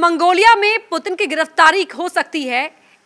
Mongolia में Putin की गिरफ्तारी हो सकती है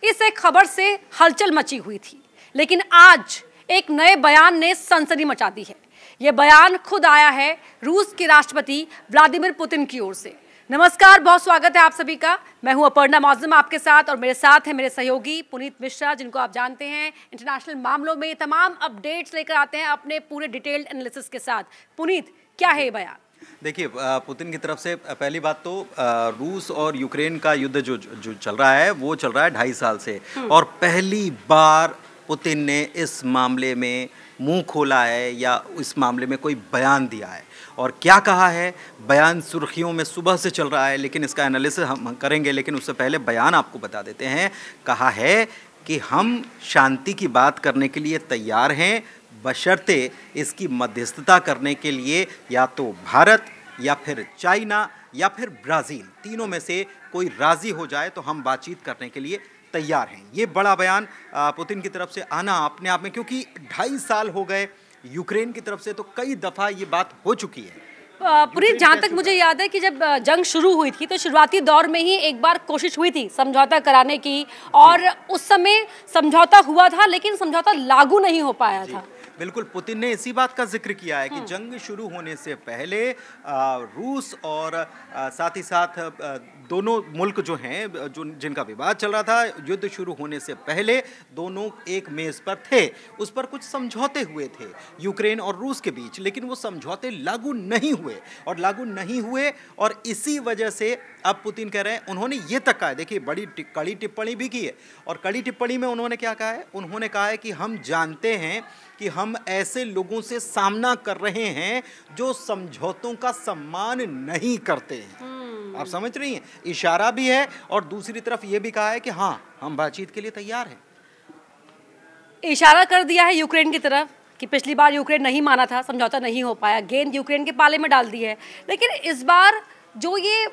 इस एक खबर से हलचल मची हुई थी लेकिन आज एक नए बयान ने सनसनी मचा दी है ये बयान खुद आया है रूस के राष्ट्रपति व्लादिमीर पुतिन की ओर से नमस्कार बहुत स्वागत है आप सभी का मैं हूं अपर्णा मौजम आपके साथ और मेरे साथ है मेरे सहयोगी पुनीत मिश्रा जिनको आप जानते हैं इंटरनेशनल मामलों में तमाम अपडेट्स लेकर आते हैं अपने पूरे डिटेल्ड एनालिसिस के साथ पुनीत क्या है ये बयान देखिए पुतिन की तरफ से पहली बात तो रूस और यूक्रेन का युद्ध जो जो चल रहा है वो चल रहा है ढाई साल से हम्म। और पहली बार पुतिन ने इस मामले में मुंह खोला है या इस मामले में कोई बयान दिया है और क्या कहा है बयान सुर्खियों में सुबह से चल रहा है लेकिन इसका एनालिसिस हम करेंगे लेकिन उससे पहले बयान आपको बता देते हैं कहा है कि हम शांति की बात करने के लिए तैयार हैं बशर्ते इसकी मध्यस्थता करने के लिए या तो भारत या फिर चाइना या फिर ब्राज़ील तीनों में से कोई राज़ी हो जाए तो हम बातचीत करने के लिए तैयार हैं ये बड़ा बयान पुतिन की तरफ से आना अपने आप में क्योंकि ढाई साल हो गए यूक्रेन की तरफ से तो कई दफ़ा ये बात हो चुकी है पूरी जहाँ तक मुझे याद है कि जब जंग शुरू हुई थी तो शुरुआती दौर में ही एक बार कोशिश हुई थी समझौता कराने की और उस समय समझौता हुआ था लेकिन समझौता लागू नहीं हो पाया था बिल्कुल पुतिन ने इसी बात का जिक्र किया है कि हम्म। जंग शुरू होने से पहले रूस और साथ ही साथ दोनों मुल्क जो हैं जो जिनका विवाद चल रहा था युद्ध शुरू होने से पहले दोनों एक मेज़ पर थे उस पर कुछ समझौते हुए थे यूक्रेन और रूस के बीच लेकिन वो समझौते लागू नहीं हुए और लागू नहीं हुए और इसी वजह से अब पुतिन कह रहे हैं उन्होंने ये तक कहा है देखिए बड़ी कड़ी टिप्पणी भी की है और कड़ी टिप्पणी में उन्होंने क्या कहा है उन्होंने कहा है कि हम जानते हैं कि हम हम ऐसे लोगों से सामना कर रहे हैं जो समझौतों का सम्मान नहीं करते हैं हम्म। आप समझ रही हैं इशारा भी है और दूसरी तरफ ये भी कहा है कि हाँ हम बातचीत के लिए तैयार हैं इशारा कर दिया है यूक्रेन की तरफ कि पिछली बार यूक्रेन नहीं माना था समझौता नहीं हो पाया गेंद यूक्रेन के पाले में डाल दी है लेकिन इस बार जो ये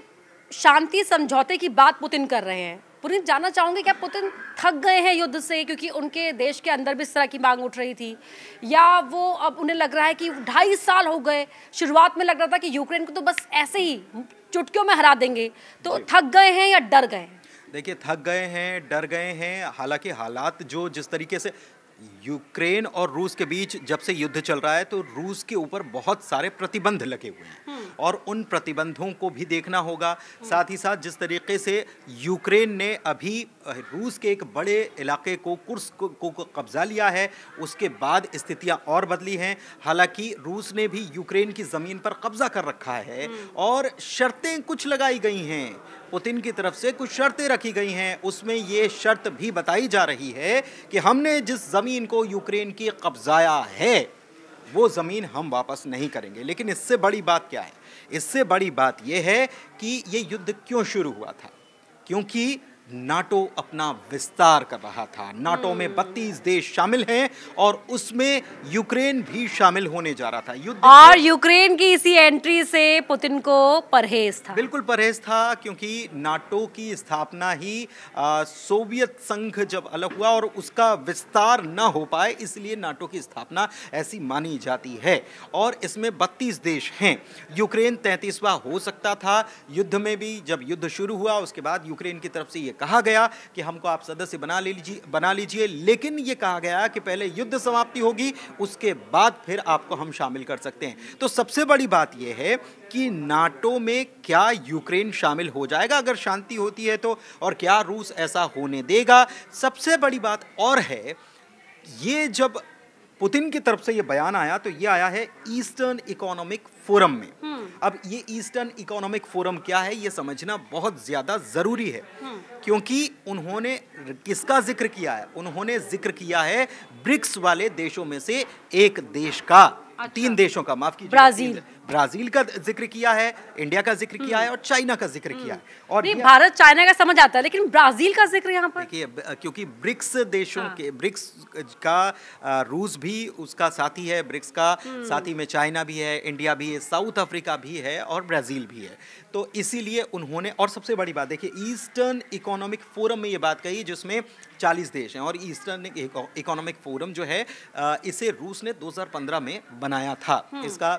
शांति समझौते की बात पुतिन कर रहे हैं पुनीत जानना चाहूँगी क्या पुतिन थक गए हैं युद्ध से क्योंकि उनके देश के अंदर भी इस तरह की मांग उठ रही थी या वो अब उन्हें लग रहा है कि ढाई साल हो गए शुरुआत में लग रहा था कि यूक्रेन को तो बस ऐसे ही चुटकियों में हरा देंगे तो थक गए हैं या डर गए देखिए थक गए हैं डर गए हैं हालांकि हालात जो जिस तरीके से यूक्रेन और रूस के बीच जब से युद्ध चल रहा है तो रूस के ऊपर बहुत सारे प्रतिबंध लगे हुए हैं हम्म। और उन प्रतिबंधों को भी देखना होगा साथ ही साथ जिस तरीके से यूक्रेन ने अभी रूस के एक बड़े इलाके को कुर्स को, कब्जा लिया है उसके बाद स्थितियां और बदली हैं हालांकि रूस ने भी यूक्रेन की ज़मीन पर कब्जा कर रखा है हम्म। और शर्तें कुछ लगाई गई हैं पुतिन की तरफ से कुछ शर्तें रखी गई हैं उसमें ये शर्त भी बताई जा रही है कि हमने जिस ज़मीन को यूक्रेन की कब्जाया है वो ज़मीन हम वापस नहीं करेंगे लेकिन इससे बड़ी बात क्या है इससे बड़ी बात यह है कि ये युद्ध क्यों शुरू हुआ था क्योंकि नाटो अपना विस्तार कर रहा था नाटो में हम्म। बत्तीस देश शामिल हैं और उसमें यूक्रेन भी शामिल होने जा रहा था युद्ध और यूक्रेन की इसी एंट्री से पुतिन को परहेज था बिल्कुल परहेज था क्योंकि नाटो की स्थापना ही आ, सोवियत संघ जब अलग हुआ और उसका विस्तार न हो पाए इसलिए नाटो की स्थापना ऐसी मानी जाती है और इसमें बत्तीस देश हैं यूक्रेन तैंतीसवा हो सकता था युद्ध में भी जब युद्ध शुरू हुआ उसके बाद यूक्रेन की तरफ से ये कहा गया कि हमको आप सदस्य बना लीजिए बना लीजिए लेकिन ये कहा गया कि पहले युद्ध समाप्ति होगी उसके बाद फिर आपको हम शामिल कर सकते हैं तो सबसे बड़ी बात यह है कि नाटो में क्या यूक्रेन शामिल हो जाएगा अगर शांति होती है तो और क्या रूस ऐसा होने देगा सबसे बड़ी बात और है ये जब पुतिन की तरफ से ये बयान आया तो ये आया है ईस्टर्न इकोनॉमिक फोरम में हम्म। अब ये ईस्टर्न इकोनॉमिक फोरम क्या है ये समझना बहुत ज़्यादा ज़रूरी है हम्म। क्योंकि उन्होंने किसका जिक्र किया है उन्होंने जिक्र किया है ब्रिक्स वाले देशों में से एक देश का अच्छा। तीन देशों का माफ कीजिए ब्राज़ील ब्राजील का जिक्र किया है इंडिया का जिक्र किया है और चाइना का जिक्र किया है हम्म। और नहीं, भारत चाइना का समझ आता है लेकिन ब्राजील का जिक्र यहाँ पर देखिए क्योंकि ब्रिक्स देशों हाँ। के ब्रिक्स का रूस भी उसका साथी है ब्रिक्स का हम्म। साथी में चाइना भी है इंडिया भी है साउथ अफ्रीका भी है और ब्राजील भी है तो इसीलिए उन्होंने और सबसे बड़ी बात देखिए ईस्टर्न इकोनॉमिक फोरम में ये बात कही जिसमें 40 देश हैं और ईस्टर्न इकोनॉमिक फोरम जो है इसे रूस ने 2015 में बनाया था हम्म। इसका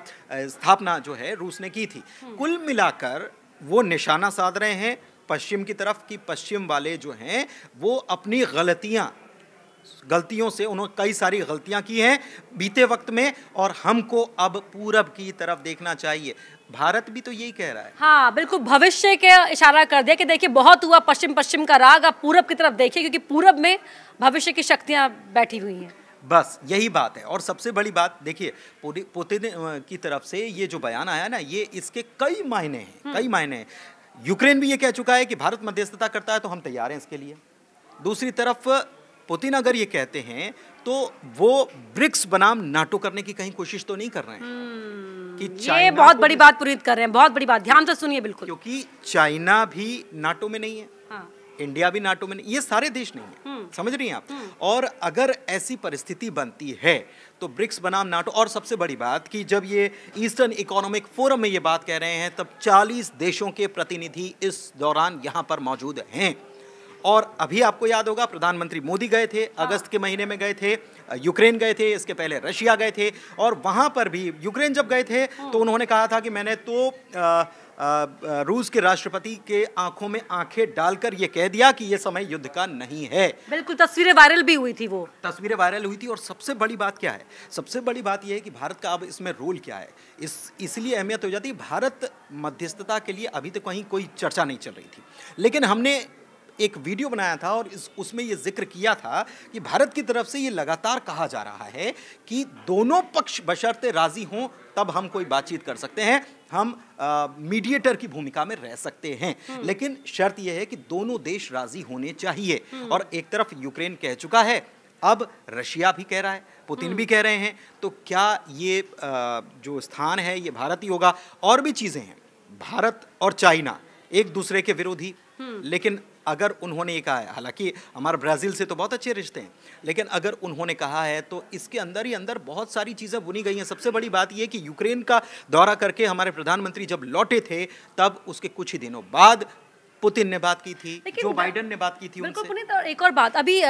स्थापना स्थापना जो है रूस ने की थी कुल मिलाकर वो निशाना साध रहे हैं पश्चिम की तरफ कि पश्चिम वाले जो हैं वो अपनी गलतियाँ गलतियों से उन्होंने कई सारी गलतियां की हैं बीते वक्त में और हमको अब पूरब की तरफ देखना चाहिए भारत भी तो यही कह रहा है हाँ बिल्कुल भविष्य के इशारा कर दिया कि देखिए बहुत हुआ पश्चिम पश्चिम का राग अब पूरब की तरफ देखिए क्योंकि पूरब में भविष्य की शक्तियां बैठी हुई हैं बस यही बात है और सबसे बड़ी बात देखिए पोते की तरफ से ये जो बयान आया ना ये इसके कई मायने हैं कई हम्म। मायने हैं यूक्रेन भी ये कह चुका है कि भारत मध्यस्थता करता है तो हम तैयार हैं इसके लिए दूसरी तरफ पुतिन अगर ये कहते हैं तो वो ब्रिक्स बनाम नाटो करने की कहीं कोशिश तो नहीं कर रहे हैं हम्म, कि ये बहुत बड़ी बात पूरी कर रहे हैं बहुत बड़ी बात ध्यान से सुनिए बिल्कुल क्योंकि चाइना भी नाटो में नहीं है हाँ। इंडिया भी नाटो में नहीं ये सारे देश नहीं है हम्म। समझ रही हैं आप हम्म। और अगर ऐसी परिस्थिति बनती है तो ब्रिक्स बनाम नाटो और सबसे बड़ी बात कि जब ये ईस्टर्न इकोनॉमिक फोरम में ये बात कह रहे हैं तब 40 देशों के प्रतिनिधि इस दौरान यहाँ पर मौजूद हैं और अभी आपको याद होगा प्रधानमंत्री मोदी गए थे हाँ। अगस्त के महीने में गए थे यूक्रेन गए थे इसके पहले रशिया गए थे और वहाँ पर भी यूक्रेन जब गए थे हाँ। तो उन्होंने कहा था कि मैंने तो रूस के राष्ट्रपति के आंखों में आंखें डालकर ये कह दिया कि ये समय युद्ध का नहीं है बिल्कुल तस्वीरें वायरल भी हुई थी वो तस्वीरें वायरल हुई थी और सबसे बड़ी बात क्या है सबसे बड़ी बात यह है कि भारत का अब इसमें रोल क्या है इस इसलिए अहमियत हो जाती है भारत मध्यस्थता के लिए अभी तक तो कहीं कोई चर्चा नहीं चल रही थी लेकिन हमने एक वीडियो बनाया था और इस उसमें ये जिक्र किया था कि भारत की तरफ से ये लगातार कहा जा रहा है कि दोनों पक्ष बशर्ते राजी हों तब हम कोई बातचीत कर सकते हैं हम मीडिएटर की भूमिका में रह सकते हैं हम्म। लेकिन शर्त यह है कि दोनों देश राजी होने चाहिए हम्म। और एक तरफ यूक्रेन कह चुका है अब रशिया भी कह रहा है पुतिन भी हम्म। कह रहे हैं तो क्या ये आ, जो स्थान है ये भारत ही होगा और भी चीज़ें हैं भारत और चाइना एक दूसरे के विरोधी लेकिन अगर उन्होंने ये कहा है हालांकि हमारे ब्राज़ील से तो बहुत अच्छे रिश्ते हैं लेकिन अगर उन्होंने कहा है तो इसके अंदर ही अंदर बहुत सारी चीज़ें बुनी गई हैं सबसे बड़ी बात यह कि यूक्रेन का दौरा करके हमारे प्रधानमंत्री जब लौटे थे तब उसके कुछ ही दिनों बाद पुतिन ने बात की थी जो बाइडन ने बात की थी उनसे और एक और बात अभी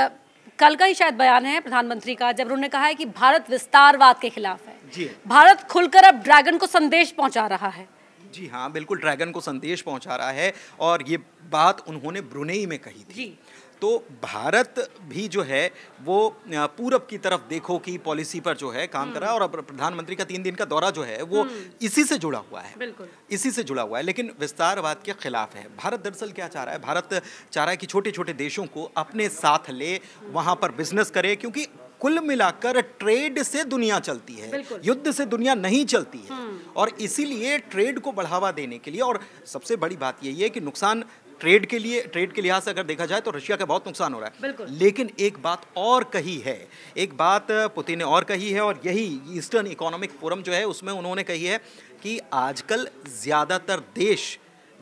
कल का ही शायद बयान है प्रधानमंत्री का जब उन्होंने कहा है कि भारत विस्तारवाद के खिलाफ है जी भारत खुलकर अब ड्रैगन को संदेश पहुंचा रहा है जी हाँ बिल्कुल ड्रैगन को संदेश पहुंचा रहा है और ये बात उन्होंने ब्रुनेई में कही थी जी तो भारत भी जो है वो पूरब की तरफ देखो की पॉलिसी पर जो है काम कर रहा है हम्म। और अब प्रधानमंत्री का तीन दिन का दौरा जो है वो हम्म। इसी से जुड़ा हुआ है इसी से जुड़ा हुआ है लेकिन विस्तारवाद के खिलाफ है भारत दरअसल क्या चाह रहा है भारत चाह रहा है कि छोटे छोटे देशों को अपने साथ ले वहाँ पर बिजनेस करे क्योंकि कुल मिलाकर ट्रेड से दुनिया चलती है युद्ध से दुनिया नहीं चलती है हम्म। और इसीलिए ट्रेड को बढ़ावा देने के लिए और सबसे बड़ी बात यही है कि नुकसान ट्रेड के लिए ट्रेड के लिहाज से अगर देखा जाए तो रशिया का बहुत नुकसान हो रहा है लेकिन एक बात और कही है एक बात पुतिन ने और कही है और यही ईस्टर्न इकोनॉमिक फोरम जो है उसमें उन्होंने कही है कि आजकल ज़्यादातर देश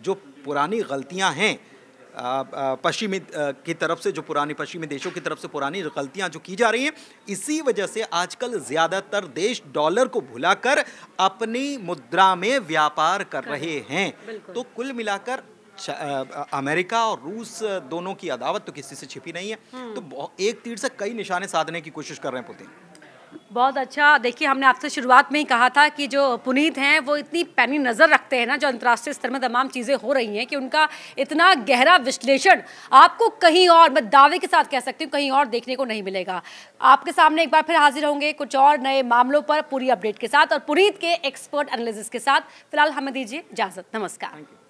जो पुरानी गलतियां हैं पश्चिमी की तरफ से जो पुरानी पश्चिमी देशों की तरफ से पुरानी गलतियां जो की जा रही हैं इसी वजह से आजकल ज़्यादातर देश डॉलर को भुलाकर अपनी मुद्रा में व्यापार कर रहे हैं तो कुल मिलाकर अमेरिका और रूस दोनों की अदावत तो किसी से छिपी नहीं है हम्म। तो एक तीर से कई निशाने साधने की कोशिश कर रहे हैं पुतिन बहुत अच्छा देखिए हमने आपसे शुरुआत में ही कहा था कि जो पुनीत हैं वो इतनी पैनी नज़र रखते हैं ना जो अंतर्राष्ट्रीय स्तर में तमाम चीज़ें हो रही हैं कि उनका इतना गहरा विश्लेषण आपको कहीं और मैं दावे के साथ कह सकती हूँ कहीं और देखने को नहीं मिलेगा आपके सामने एक बार फिर हाजिर होंगे कुछ और नए मामलों पर पूरी अपडेट के साथ और पुनीत के एक्सपर्ट एनालिसिस के साथ फिलहाल हमें दीजिए इजाज़त नमस्कार